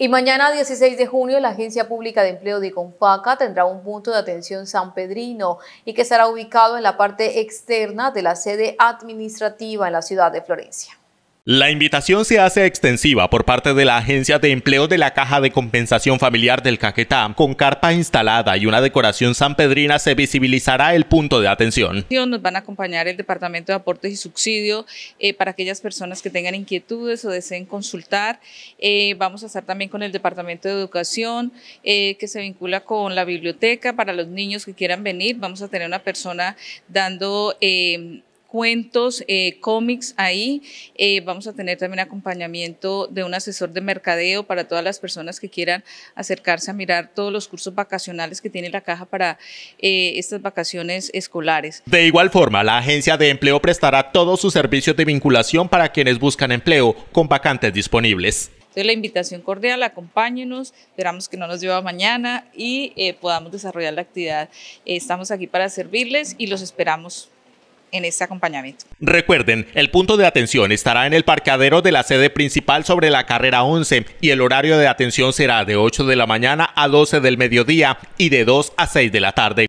Y mañana 16 de junio la Agencia Pública de Empleo de Confaca tendrá un punto de atención San Pedrino y que estará ubicado en la parte externa de la sede administrativa en la ciudad de Florencia. La invitación se hace extensiva por parte de la Agencia de Empleo de la Caja de Compensación Familiar del Caquetá. Con carpa instalada y una decoración sanpedrina se visibilizará el punto de atención. Nos van a acompañar el Departamento de Aportes y Subsidio eh, para aquellas personas que tengan inquietudes o deseen consultar. Eh, vamos a estar también con el Departamento de Educación eh, que se vincula con la biblioteca para los niños que quieran venir. Vamos a tener una persona dando cuentos, eh, cómics ahí. Eh, vamos a tener también acompañamiento de un asesor de mercadeo para todas las personas que quieran acercarse a mirar todos los cursos vacacionales que tiene la caja para eh, estas vacaciones escolares. De igual forma, la agencia de empleo prestará todos sus servicios de vinculación para quienes buscan empleo con vacantes disponibles. la invitación cordial, acompáñenos, esperamos que no nos lleva mañana y podamos desarrollar la actividad. estamos aquí para servirles y los esperamos en este acompañamiento. Recuerden, el punto de atención estará en el parqueadero de la sede principal sobre la carrera 11 y el horario de atención será de 8 de la mañana a 12 del mediodía y de 2 a 6 de la tarde.